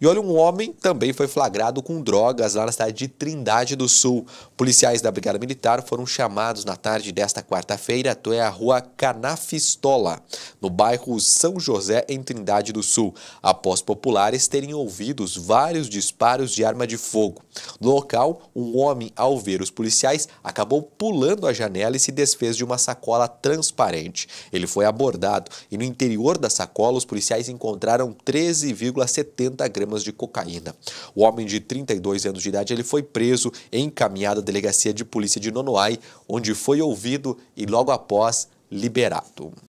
E olha, um homem também foi flagrado com drogas lá na cidade de Trindade do Sul. Policiais da Brigada Militar foram chamados na tarde desta quarta-feira até a rua Canafistola, no bairro São José, em Trindade do Sul, após populares terem ouvido vários disparos de arma de fogo. No local, um homem, ao ver os policiais, acabou pulando a janela e se desfez de uma sacola transparente. Ele foi abordado e no interior da sacola os policiais encontraram 13,70 gramas gramas de cocaína. O homem de 32 anos de idade ele foi preso e encaminhado à delegacia de polícia de Nonoai, onde foi ouvido e logo após liberado.